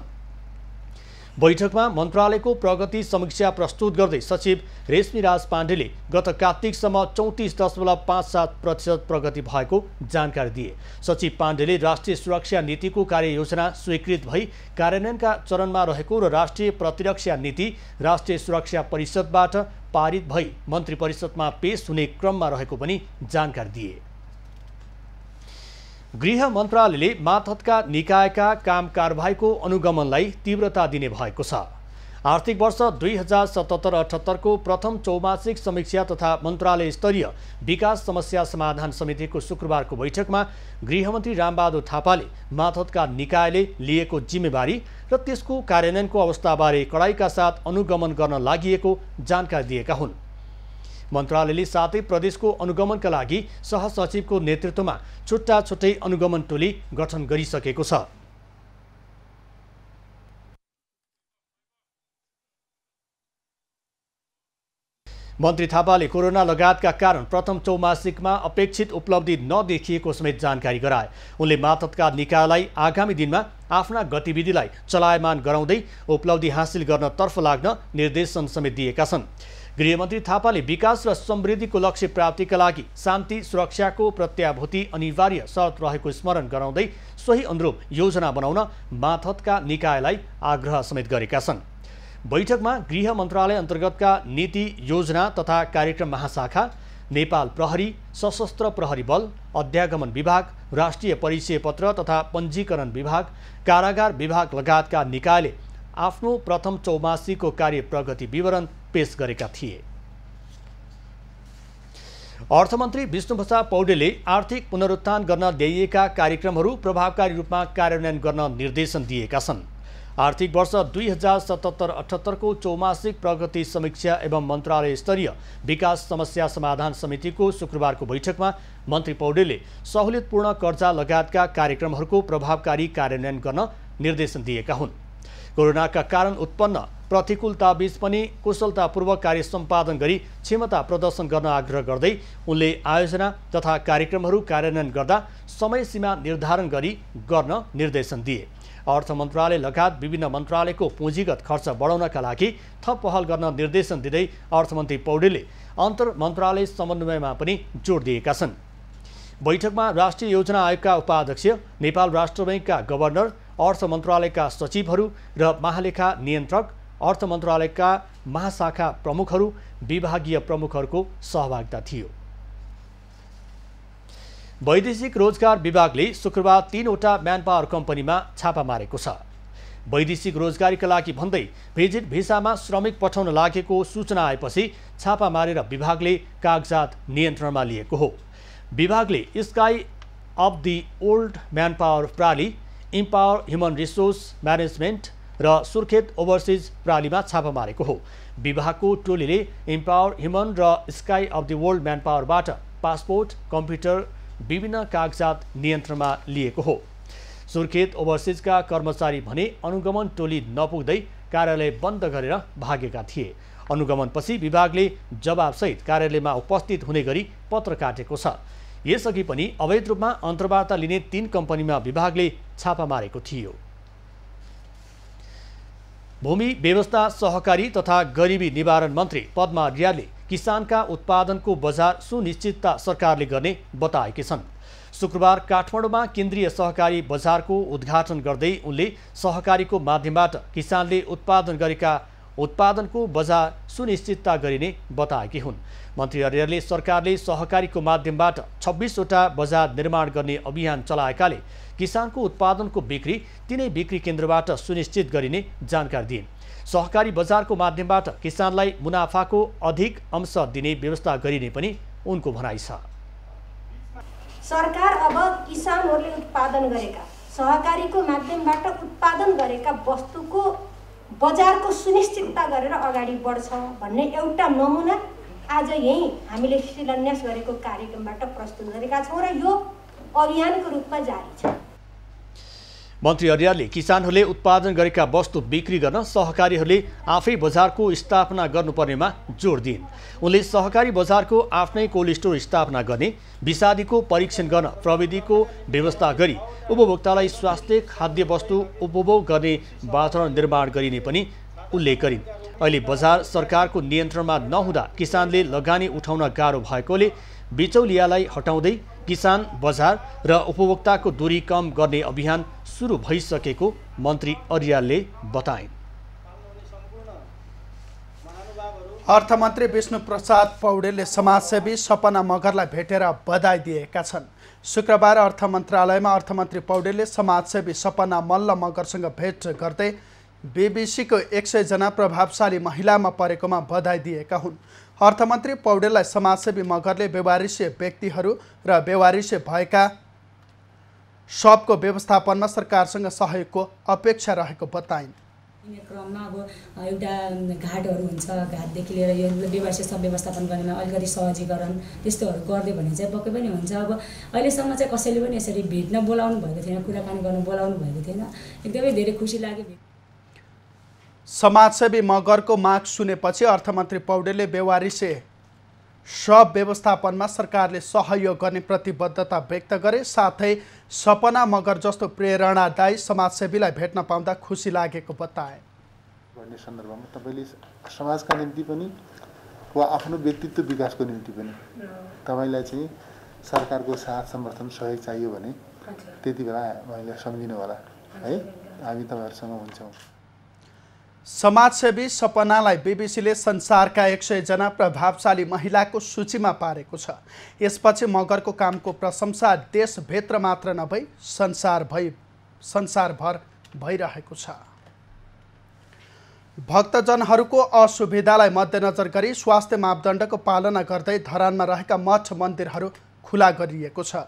बैठकमा मन्त्रालयको प्रगति समीक्षा प्रस्तुत गर्दै सचिव रेश्मीराज पाण्डेले गत कार्तिकसम्म चौतिस दशमलव पाँच सात प्रतिशत प्रगति भएको जानकारी दिए सचिव पाण्डेले राष्ट्रिय सुरक्षा नीतिको कार्ययोजना स्वीकृत भई कार्यान्वयनका चरणमा रहेको र राष्ट्रिय प्रतिरक्षा नीति राष्ट्रिय सुरक्षा परिषदबाट पारित भई मन्त्री परिषदमा पेश हुने क्रममा रहेको पनि जानकारी दिए गृह मन्त्रालयले मातहतका निकायका काम कारवाहीको अनुगमनलाई तीव्रता दिने भएको छ आर्थिक वर्ष दुई हजार सतहत्तर अठहत्तरको प्रथम चौमासिक समीक्षा तथा मन्त्रालय स्तरीय विकास समस्या समाधान समितिको शुक्रबारको बैठकमा गृहमन्त्री रामबहादुर थापाले माथतका निकायले लिएको जिम्मेवारी र त्यसको कार्यान्वयनको अवस्थाबारे कडाइका साथ अनुगमन गर्न लागि जानकारी दिएका हुन् मन्त्रालयले साथै प्रदेशको अनुगमनका लागि सहसचिवको नेतृत्वमा छुट्टा छुट्टै अनुगमन टोली गठन गरिसकेको छ मन्त्री थापाले कोरोना लगायतका कारण प्रथम चौमासिकमा अपेक्षित उपलब्धि नदेखिएको समेत जानकारी गराए उनले मातत्का निकायलाई आगामी दिनमा आफ्ना गतिविधिलाई चलायमान गराउँदै उपलब्धि हासिल गर्नतर्फ लाग्न निर्देशन समेत दिएका छन् गृहमन्त्री थापाले विकास र समृद्धिको लक्ष्य प्राप्तिका लागि शान्ति सुरक्षाको प्रत्याभूति अनिवार्य शर्त रहेको स्मरण गराउँदै सोही अनुरूप योजना बनाउन माथतका निकायलाई आग्रह समेत गरेका छन् बैठकमा गृह मन्त्रालय अन्तर्गतका नीति योजना तथा कार्यक्रम महाशाखा नेपाल प्रहरी सशस्त्र प्रहरी बल अध्यागमन विभाग राष्ट्रिय परिचय पत्र तथा पञ्जीकरण विभाग कारागार विभाग लगायतका निकायले आफ्नो प्रथम चौमासीको कार्य प्रगति विवरण पेश गरेका थिए अर्थमन्त्री विष्णुप्रसाद पौडेलले आर्थिक पुनरुत्थान गर्न ल्याइएका कार्यक्रमहरू प्रभावकारी रूपमा कार्यान्वयन गर्न निर्देशन दिएका छन् आर्थिक वर्ष दुई हजार सतहत्तर अठहत्तरको चौमासिक प्रगति समीक्षा एवं मन्त्रालय स्तरीय विकास समस्या समाधान समितिको शुक्रबारको बैठकमा मन्त्री पौडेलले सहुलियतपूर्ण कर्जा लगायतका कार्यक्रमहरूको प्रभावकारी कार्यान्वयन गर्न निर्देशन दिएका हुन् कोरोनाका कारण उत्पन्न प्रतिकूलताबीच पनि कुशलतापूर्वक कार्य सम्पादन गरी क्षमता प्रदर्शन गर्न आग्रह गर्दै उनले आयोजना तथा कार्यक्रमहरू कार्यान्वयन गर्दा समय सीमा निर्धारण गरी गर्न निर्देशन दिए अर्थ मन्त्रालय लगायत विभिन्न मन्त्रालयको पुँजीगत खर्च बढाउनका लागि थप पहल गर्न निर्देशन दिँदै अर्थमन्त्री पौडेलले अन्तर मन्त्रालय समन्वयमा पनि जोड दिएका छन् बैठकमा राष्ट्रिय योजना आयोगका उपाध्यक्ष नेपाल राष्ट्र बैङ्कका गभर्नर अर्थ मन्त्रालयका सचिवहरू र महालेखा नियन्त्रक अर्थ मन्त्रालयका महाशाखा प्रमुखहरू विभागीय प्रमुखहरूको सहभागिता थियो वैदेशिक रोजगार विभागले शुक्रबार तीनवटा पावर कम्पनीमा छापा मारेको छ वैदेशिक रोजगारीका लागि भन्दै भिजिट भिसामा श्रमिक पठाउन लागेको सूचना आएपछि छापा मारेर विभागले कागजात नियन्त्रणमा लिएको हो विभागले sky of the old power प्राली इम्पावर ह्युमन रिसोर्स म्यानेजमेन्ट र सुर्खेत ओभरसिज प्रालीमा छापा मारेको हो विभागको टोलीले इम्पावर ह्युमन र sky of the world man पावरबाट पासपोर्ट कम्प्युटर विभिन्न कागजात नियन्त्रणमा लिएको हो सुर्खेत ओभरसिजका कर्मचारी भने अनुगमन टोली नपुग्दै कार्यालय बन्द गरेर भागेका थिए अनुगमनपछि विभागले जवाबसहित कार्यालयमा उपस्थित हुने गरी पत्र काटेको छ यसअघि पनि अवैध रूपमा अन्तर्वार्ता लिने तीन कम्पनीमा विभागले छापा मारेको थियो भूमि व्यवस्था सहकारी तथा गरिबी निवारण मन्त्री पद्मा रियाले किसानका उत्पादनको बजार सुनिश्चितता सरकारले गर्ने बताएकी छन् शुक्रबार काठमाडौँमा केन्द्रीय सहकारी बजारको उद्घाटन गर्दै उनले सहकारीको माध्यमबाट किसानले उत्पादन गरेका उत्पादनको बजार सुनिश्चितता गरिने बताएकी हुन् मन्त्री हरियरले सरकारले सहकारीको माध्यमबाट छब्बिसवटा बजार निर्माण गर्ने अभियान चलाएकाले किसानको उत्पादनको बिक्री तिनै बिक्री केन्द्रबाट सुनिश्चित गरिने जानकारी दिइन् सहकारी बजारको माध्यमबाट किसानलाई मुनाफाको अधिक अंश दिने व्यवस्था गरिने पनि उनको भनाइ छ सरकार अब किसानहरूले उत्पादन गरेका सहकारीको माध्यमबाट उत्पादन गरेका वस्तुको बजारको सुनिश्चितता गरेर अगाडि बढ्छ भन्ने एउटा नमुना आज यहीँ हामीले शिलान्यास गरेको कार्यक्रमबाट प्रस्तुत गरेका छौँ र यो अभियानको रूपमा जारी छ मन्त्री अर्यालले किसानहरूले उत्पादन गरेका वस्तु बिक्री गर्न सहकारीहरूले आफै बजारको स्थापना गर्नुपर्नेमा जोड दिइन् उनले सहकारी बजारको आफ्नै कोल्ड स्टोर स्थापना गर्ने विषादीको परीक्षण गर्न प्रविधिको व्यवस्था गरी उपभोक्तालाई स्वास्थ्य खाद्य वस्तु उपभोग गर्ने वातावरण निर्माण गरिने पनि उल्लेख गरिन् अहिले बजार सरकारको नियन्त्रणमा नहुँदा किसानले लगानी उठाउन गाह्रो भएकोले बिचौलियालाई हटाउँदै किसान बजार र उपभोक्ताको दूरी कम गर्ने अभियान सुरु भइसकेको मन्त्री अर्यालले बताए अर्थमन्त्री विष्णुप्रसाद पौडेलले समाजसेवी सपना मगरलाई भेटेर बधाई दिएका छन् शुक्रबार अर्थ मन्त्रालयमा अर्थमन्त्री पौडेलले समाजसेवी सपना मल्ल मगरसँग भेट गर्दै बिबिसीको एक सयजना प्रभावशाली महिलामा परेकोमा बधाई दिएका हुन् अर्थमन्त्री पौडेललाई समाजसेवी मगरले व्यवहारिष्य व्यक्तिहरू र व्यवहारिष्य भएका सबको व्यवस्थापनमा सरकारसँग सहयोगको अपेक्षा रहेको बताइन् क्रममा अब एउटा घाटहरू हुन्छ घाटदेखि लिएर यो व्यवसाय व्यवस्थापन गर्नेमा अलिकति सहजीकरण त्यस्तोहरू गरिदियो भने चाहिँ पक्कै पनि हुन्छ अब अहिलेसम्म चाहिँ कसैले पनि यसरी भेट्न बोलाउनु भएको थिएन कुराकानी गर्न बोलाउनु भएको थिएन एकदमै धेरै खुसी लाग्यो समाजसेवी मगरको माग सुनेपछि अर्थमन्त्री पौडेलले बेवारिसे सब व्यवस्थापनमा सरकारले सहयोग गर्ने प्रतिबद्धता व्यक्त गरे साथै सपना मगर जस्तो प्रेरणादायी समाजसेवीलाई भेट्न पाउँदा खुसी लागेको बताए भन्ने सन्दर्भमा तपाईँले समाजका निम्ति पनि वा आफ्नो व्यक्तित्व विकासको निम्ति पनि तपाईँलाई चाहिँ सरकारको साथ समर्थन सहयोग चाहियो भने त्यति बेला मैले सम्झिनु होला है हामी तपाईँहरूसँग हुन्छौँ समाजसेवी सपनालाई बिबिसीले संसारका एक सयजना प्रभावशाली महिलाको सूचीमा पारेको छ यसपछि मगरको कामको प्रशंसा देशभित्र मात्र नभई संसार भई संसारभर भइरहेको छ भक्तजनहरूको असुविधालाई मध्यनजर गरी स्वास्थ्य मापदण्डको पालना गर्दै धरानमा रहेका मठ मन्दिरहरू खुला गरिएको छ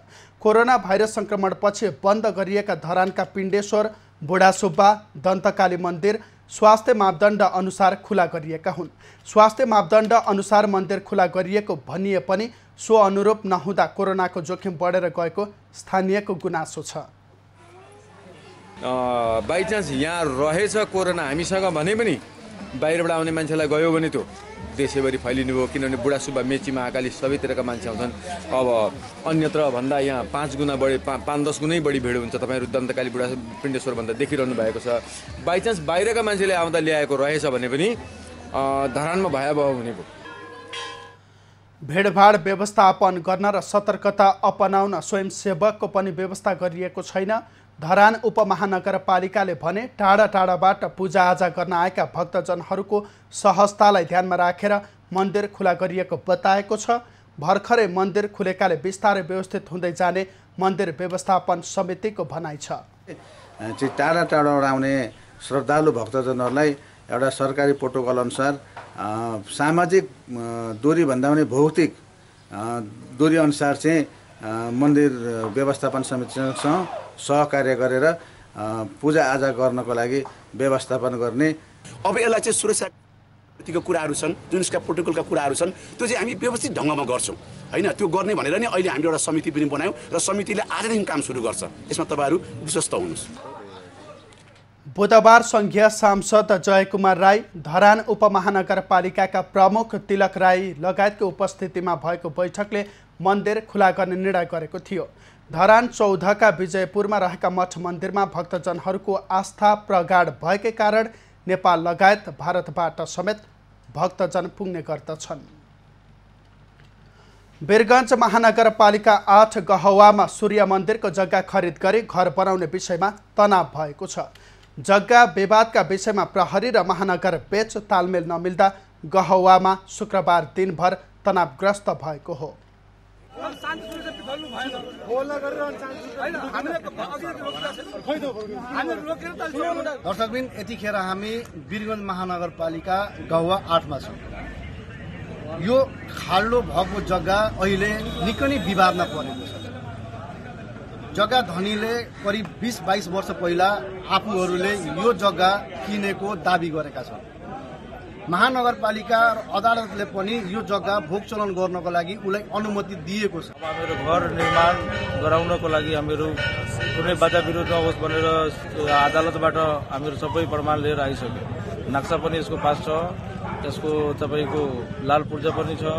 कोरोना भाइरस सङ्क्रमणपछि बन्द गरिएका धरानका पिण्डेश्वर बुढासुब्बा दन्तकाली मन्दिर स्वास्थ्य मापदण्ड अनुसार खुला गरिएका हुन् स्वास्थ्य मापदण्ड अनुसार मन्दिर खुला गरिएको भनिए पनि सो अनुरूप नहुँदा कोरोनाको जोखिम बढेर गएको स्थानीयको गुनासो छ बाइचान्स यहाँ रहेछ कोरोना हामीसँग भने पनि बाहिरबाट आउने मान्छेलाई गयो भने त्यो देशैभरि फैलिनु भयो किनभने बुढा सुब्बा मेचीमा अकाली सबैतिरका मान्छे आउँछन् अब अन्यत्र भन्दा यहाँ पाँच गुणा बढी पा पाँच दस गुणै बढी भिड हुन्छ तपाईँहरू दन्तकाली बुढा पिण्डेश्वर भन्दा देखिरहनु भएको छ बाइचान्स बाहिरका मान्छेले आउँदा ल्याएको रहेछ भने पनि धरानमा भयावह हुने भयो भेडभाड व्यवस्थापन गर्न र सतर्कता अपनाउन स्वयंसेवकको पनि व्यवस्था गरिएको छैन धरान उपमहानगरपालिकाले भने टाढा टाढाबाट पूजाआजा गर्न आएका भक्तजनहरूको सहजतालाई ध्यानमा राखेर मन्दिर खुला गरिएको बताएको छ भर्खरै मन्दिर खुलेकाले बिस्तारै व्यवस्थित हुँदै जाने मन्दिर व्यवस्थापन समितिको भनाइ छ चाहिँ टाढा टाढाबाट आउने श्रद्धालु भक्तजनहरूलाई एउटा सरकारी प्रोटोकल अनुसार सामाजिक दूरीभन्दा पनि भौतिक दूरी अनुसार चाहिँ मन्दिर व्यवस्थापन समितिसँग सहकार्य गरेर पूजाआजा गर्नको लागि व्यवस्थापन गर्ने अब यसलाई चाहिँ सुरक्षा सुरक्षाको कुराहरू छन् जुन यसका प्रोटोकलका कुराहरू छन् त्यो चाहिँ हामी व्यवस्थित ढङ्गमा गर्छौँ होइन त्यो गर्ने भनेर नै अहिले हामीले एउटा समिति पनि बनायौँ र समितिले आजदेखि काम सुरु गर्छ यसमा तपाईँहरू विश्वस्त हुनुहोस् बुधबार सङ्घीय सांसद कुमार राई धरान उपमहानगरपालिकाका प्रमुख तिलक राई लगायतको उपस्थितिमा भएको बैठकले मन्दिर खुला गर्ने निर्णय गरेको थियो धरान चौधका विजयपुरमा रहेका मठ मन्दिरमा भक्तजनहरूको आस्था प्रगाड भएकै कारण नेपाल लगायत भारतबाट समेत भक्तजन पुग्ने गर्दछन् वीरगञ्ज महानगरपालिका आठ गहवामा सूर्य मन्दिरको जग्गा खरिद गरी घर बनाउने विषयमा तनाव भएको छ जग्गा विवादका विषयमा प्रहरी र महानगर बेच तालमेल नमिल्दा गहवामा शुक्रबार दिनभर तनावग्रस्त भएको हो दर्शकबिन यतिखेर हामी वीरगञ्ज महानगरपालिका गाउँ आठमा छौँ यो खाल्डो भएको जग्गा अहिले निकै नै विवादमा परेको छ जग्गा धनीले करिब बिस बाइस वर्ष पहिला आफूहरूले यो जग्गा किनेको दावी गरेका छन् महानगरपालिका र अदालतले पनि यो जग्गा भोग चलन गर्नको लागि उसलाई अनुमति दिएको छ हामीहरू घर निर्माण गराउनको लागि हामीहरू कुनै बाधा विरुद्ध होस् भनेर अदालतबाट हामीहरू सबै प्रमाण लिएर आइसक्यो नक्सा पनि यसको पास छ यसको तपाईँको लाल पूर्जा पनि छ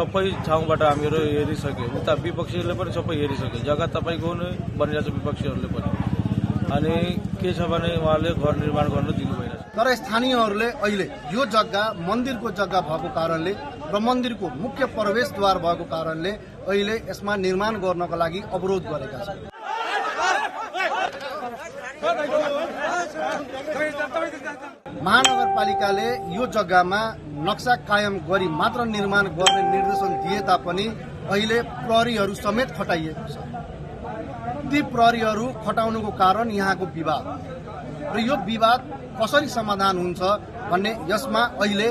सबै ठाउँबाट हामीहरू हेरिसक्यो उता विपक्षीहरूले पनि सबै हेरिसक्यो जग्गा तपाईँको नै बनिरहेको छ विपक्षीहरूले पनि अनि के छ भने उहाँले घर निर्माण गर्न दिनु भएन तर स्थानीयहरूले अहिले यो जग्गा मन्दिरको जग्गा भएको कारणले र मन्दिरको मुख्य प्रवेशद्वार भएको कारणले अहिले यसमा निर्माण गर्नको लागि अवरोध गरेका छन् महानगरपालिकाले यो जग्गामा नक्सा कायम गरी मात्र निर्माण गर्ने निर्देशन दिए तापनि अहिले प्रहरीहरू समेत खटाइएको छ शक्ति प्रहरीहरू खटाउनुको कारण यहाँको विवाद र यो विवाद कसरी समाधान हुन्छ भन्ने यसमा अहिले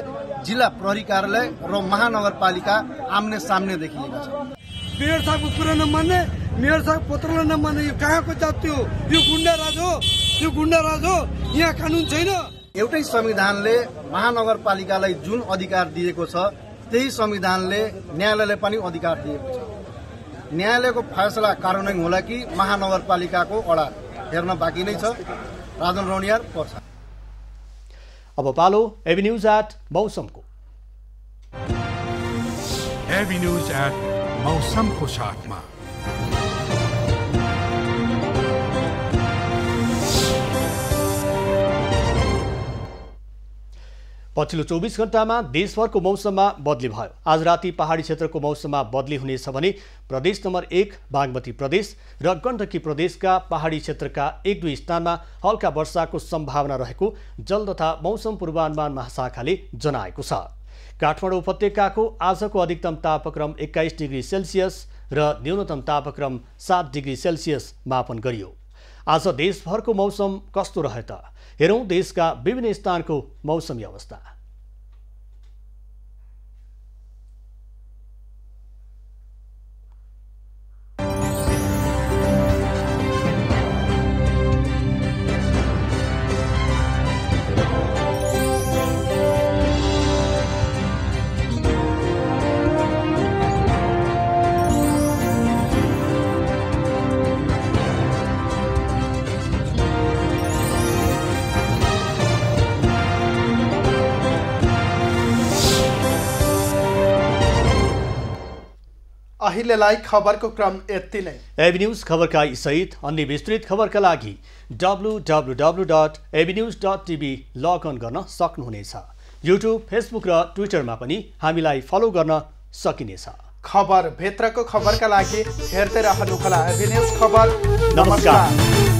जिल्ला प्रहरी कार्यालय र महानगरपालिका आम्ने सामने देखिएका छ मेयर साहबको कुरा नमान्ने मेयर साहब पत्रलाई नमान्ने यो कहाँको जाति हो यो गुन्डा राज हो यो गुन्डा राज हो यहाँ कानुन छैन एउटै संविधानले महानगरपालिकालाई जुन अधिकार दिएको छ त्यही संविधानले न्यायालयलाई पनि अधिकार दिएको छ न्यायालयको फैसला कार्यान्वयन होला कि महानगरपालिकाको अडा हेर्न बाँकी नै छ राजन रौनियार पर्छ अब पालो एबी न्युज एट मौसमको एबी न्युज एट मौसमको साथमा पछिल्लो चौबिस घण्टामा देशभरको मौसममा बदली भयो आज राति पहाडी क्षेत्रको मौसममा बदली हुनेछ भने प्रदेश नम्बर एक बागमती प्रदेश र गण्डकी प्रदेशका पहाडी क्षेत्रका एक दुई स्थानमा हल्का वर्षाको सम्भावना रहेको जल तथा मौसम पूर्वानुमान महाशाखाले जनाएको छ काठमाडौँ उपत्यकाको आजको अधिकतम तापक्रम एक्काइस डिग्री सेल्सियस र न्यूनतम तापक्रम सात डिग्री सेल्सियस मापन गरियो आज देशभरको मौसम कस्तो रह्यो त हेरौँ देशका विभिन्न स्थानको मौसमी अवस्था अहिलेलाई खबरको क्रम यति नै एभिन्युज खबरका सहित अन्य विस्तृत खबरका लागि W W W dot avenues dot TV log in गर्न सक्नुहुनेछ युट्युब फेसबुक र ट्विटरमा पनि हामीलाई फलो गर्न सकिनेछ खबर भित्रको खबरका लागि हेर्दै रहनुहोला एभिन्युज खबर नमस्कार